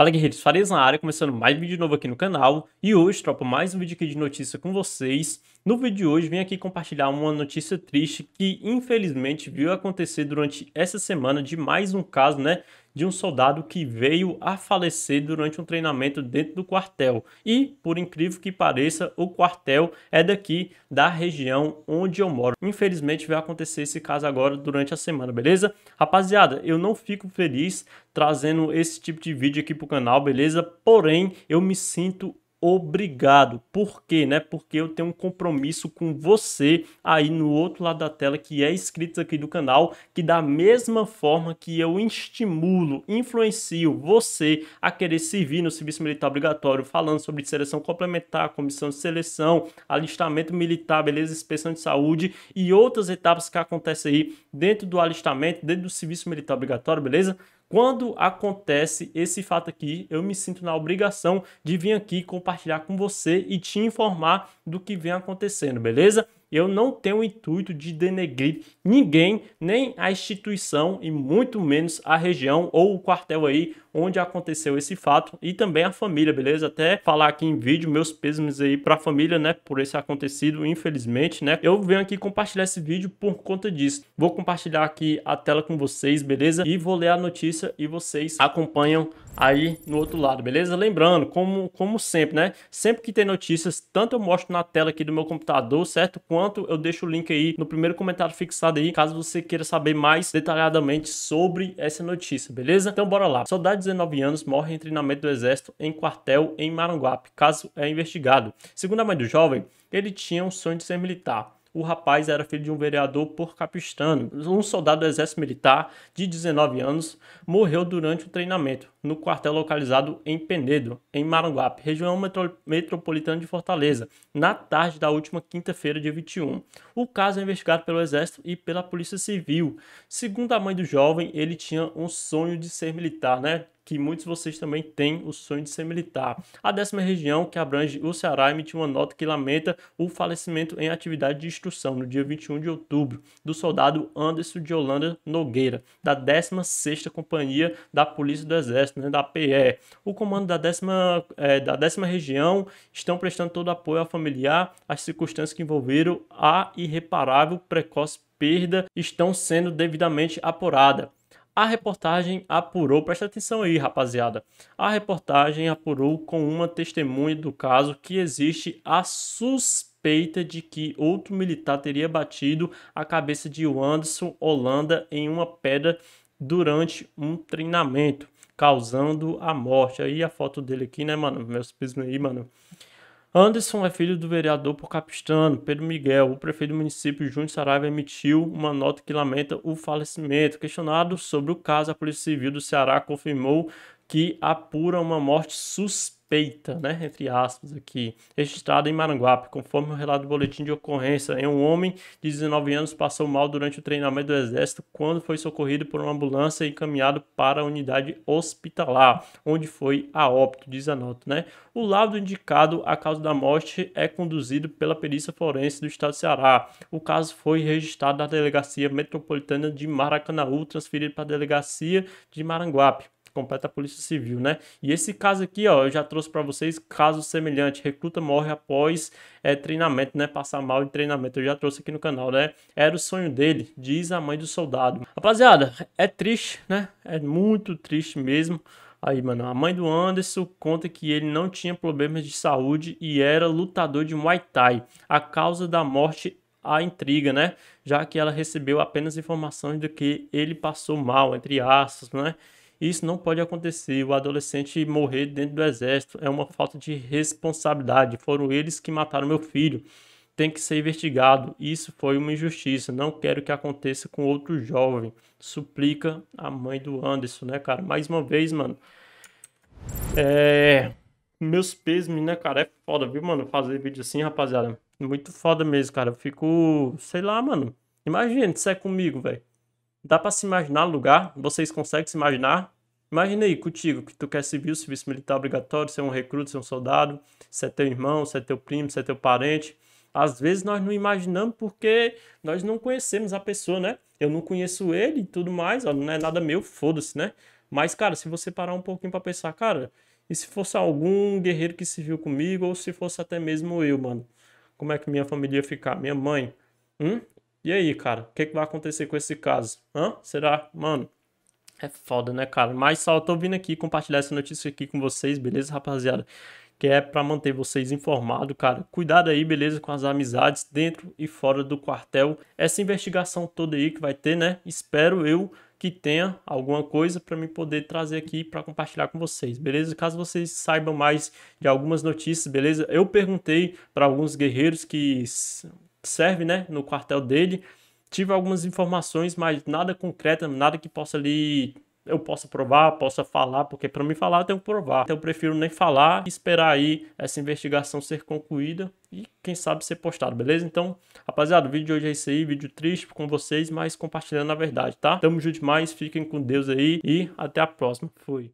Fala guerreiros, Farias na área, começando mais um vídeo novo aqui no canal e hoje troco mais um vídeo aqui de notícia com vocês. No vídeo de hoje vim aqui compartilhar uma notícia triste que infelizmente viu acontecer durante essa semana de mais um caso né, de um soldado que veio a falecer durante um treinamento dentro do quartel. E, por incrível que pareça, o quartel é daqui da região onde eu moro. Infelizmente vai acontecer esse caso agora durante a semana, beleza? Rapaziada, eu não fico feliz trazendo esse tipo de vídeo aqui pro canal, beleza? Porém, eu me sinto obrigado. Por quê, né? Porque eu tenho um compromisso com você aí no outro lado da tela que é inscrito aqui do canal, que da mesma forma que eu estimulo, influencio você a querer servir no serviço militar obrigatório, falando sobre seleção complementar, comissão de seleção, alistamento militar, beleza, inspeção de saúde e outras etapas que acontecem aí dentro do alistamento, dentro do serviço militar obrigatório, beleza? Quando acontece esse fato aqui, eu me sinto na obrigação de vir aqui compartilhar com você e te informar do que vem acontecendo, beleza? Eu não tenho o intuito de denegrir ninguém, nem a instituição e muito menos a região ou o quartel aí onde aconteceu esse fato e também a família, beleza? Até falar aqui em vídeo meus pêsames aí para a família, né, por esse acontecido, infelizmente, né? Eu venho aqui compartilhar esse vídeo por conta disso. Vou compartilhar aqui a tela com vocês, beleza? E vou ler a notícia e vocês acompanham aí no outro lado, beleza? Lembrando, como, como sempre, né? Sempre que tem notícias, tanto eu mostro na tela aqui do meu computador, certo? Quanto eu deixo o link aí no primeiro comentário fixado aí, caso você queira saber mais detalhadamente sobre essa notícia, beleza? Então bora lá. Soldado de 19 anos morre em treinamento do exército em quartel em Maranguape. Caso é investigado. Segundo a mãe do jovem, ele tinha um sonho de ser militar o rapaz era filho de um vereador por capistano. Um soldado do exército militar de 19 anos morreu durante o treinamento no quartel localizado em Penedo, em Maranguape, região metropolitana de Fortaleza, na tarde da última quinta-feira, dia 21. O caso é investigado pelo Exército e pela Polícia Civil. Segundo a mãe do jovem, ele tinha um sonho de ser militar, né? que muitos de vocês também têm o sonho de ser militar. A décima região, que abrange o Ceará, emitiu uma nota que lamenta o falecimento em atividade de instrução no dia 21 de outubro do soldado Anderson de Holanda Nogueira, da 16ª Companhia da Polícia do Exército, né, da PE. O comando da décima, é, da décima região estão prestando todo apoio ao familiar, As circunstâncias que envolveram a irreparável precoce perda estão sendo devidamente apuradas. A reportagem apurou, presta atenção aí, rapaziada. A reportagem apurou com uma testemunha do caso que existe a suspeita de que outro militar teria batido a cabeça de Wanderson Holanda em uma pedra durante um treinamento, causando a morte. Aí a foto dele aqui, né, mano? Meus pismos aí, mano. Anderson é filho do vereador por Capistano, Pedro Miguel. O prefeito do município, Júnior Saraiva, emitiu uma nota que lamenta o falecimento. Questionado sobre o caso, a Polícia Civil do Ceará confirmou que apura uma morte suspeita suspeita, né, entre aspas, aqui, registrada em Maranguape, conforme o relato do boletim de ocorrência, em um homem de 19 anos passou mal durante o treinamento do Exército quando foi socorrido por uma ambulância e encaminhado para a unidade hospitalar, onde foi a óbito, diz a nota, né? O laudo indicado a causa da morte é conduzido pela perícia forense do estado do Ceará. O caso foi registrado na delegacia metropolitana de Maracanaú, transferido para a delegacia de Maranguape completa a Polícia Civil, né? E esse caso aqui, ó, eu já trouxe para vocês caso semelhante. Recruta morre após é, treinamento, né? Passar mal em treinamento. Eu já trouxe aqui no canal, né? Era o sonho dele, diz a mãe do soldado. Rapaziada, é triste, né? É muito triste mesmo. Aí, mano, a mãe do Anderson conta que ele não tinha problemas de saúde e era lutador de Muay Thai. A causa da morte a intriga, né? Já que ela recebeu apenas informações de que ele passou mal, entre aspas, né? Isso não pode acontecer. O adolescente morrer dentro do exército é uma falta de responsabilidade. Foram eles que mataram meu filho. Tem que ser investigado. Isso foi uma injustiça. Não quero que aconteça com outro jovem. Suplica a mãe do Anderson, né, cara? Mais uma vez, mano. É. Meus pêsames, né, cara? É foda, viu, mano? Fazer vídeo assim, rapaziada. Muito foda mesmo, cara. Eu fico. Sei lá, mano. Imagina, se é comigo, velho. Dá para se imaginar o lugar? Vocês conseguem se imaginar? Imagina aí contigo que tu quer servir o serviço militar obrigatório, ser um recruta, ser um soldado, ser teu irmão, ser teu primo, ser teu parente. Às vezes nós não imaginamos porque nós não conhecemos a pessoa, né? Eu não conheço ele e tudo mais, ó, não é nada meu, foda-se, né? Mas, cara, se você parar um pouquinho para pensar, cara, e se fosse algum guerreiro que se viu comigo, ou se fosse até mesmo eu, mano? Como é que minha família ia ficar? Minha mãe? Hum? E aí, cara? O que, é que vai acontecer com esse caso? Hã? Será? Mano, é foda, né, cara? Mas só tô vindo aqui compartilhar essa notícia aqui com vocês, beleza, rapaziada? Que é para manter vocês informados, cara. Cuidado aí, beleza, com as amizades dentro e fora do quartel. Essa investigação toda aí que vai ter, né? Espero eu que tenha alguma coisa para me poder trazer aqui para compartilhar com vocês, beleza? Caso vocês saibam mais de algumas notícias, beleza? Eu perguntei para alguns guerreiros que servem, né, no quartel dele tive algumas informações, mas nada concreto, nada que possa ali eu possa provar, possa falar, porque para me falar eu tenho que provar. Então eu prefiro nem falar, esperar aí essa investigação ser concluída e quem sabe ser postado, beleza? Então, rapaziada, o vídeo de hoje é isso aí, vídeo triste com vocês, mas compartilhando a verdade, tá? Tamo junto mais, fiquem com Deus aí e até a próxima. Fui.